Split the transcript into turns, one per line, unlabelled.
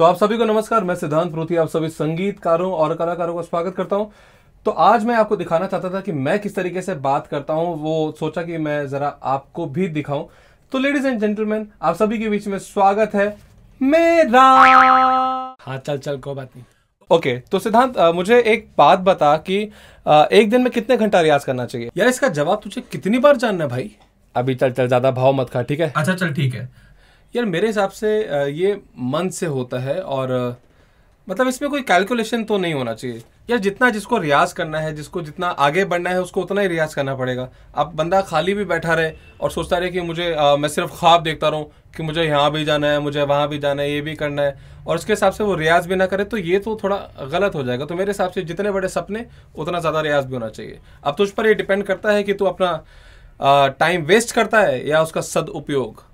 तो आप सभी को नमस्कार मैं सिद्धांत प्रोथी आप सभी संगीतकारों और कलाकारों का स्वागत करता हूं तो आज मैं आपको दिखाना चाहता था कि मैं किस तरीके से बात करता हूं वो सोचा कि मैं जरा आपको भी दिखाऊं तो लेडीज एंड जेंटलमैन आप सभी के बीच में स्वागत है मेरा हाँ चल चल को बात नहीं ओके okay, तो सिद्धांत मुझे एक बात बता कि आ, एक दिन में कितने घंटा रियाज करना चाहिए यार इसका जवाब तुझे कितनी बार जानना है भाई अभी चल चल ज्यादा भाव मत खा ठीक है अच्छा चल ठीक है यार मेरे हिसाब से ये मन से होता है और मतलब इसमें कोई कैलकुलेशन तो नहीं होना चाहिए यार जितना जिसको रियाज करना है जिसको जितना आगे बढ़ना है उसको उतना ही रियाज करना पड़ेगा अब बंदा खाली भी बैठा रहे और सोचता रहे कि मुझे आ, मैं सिर्फ ख्वाब देखता रहूँ कि मुझे यहाँ भी जाना है मुझे वहाँ भी जाना है ये भी करना है और उसके हिसाब से वो रियाज भी ना करे तो ये तो थोड़ा गलत हो जाएगा तो मेरे हिसाब से जितने बड़े सपने उतना ज़्यादा रियाज भी होना चाहिए अब तो उस पर ये डिपेंड करता है कि तू अपना टाइम वेस्ट करता है या उसका सदउपयोग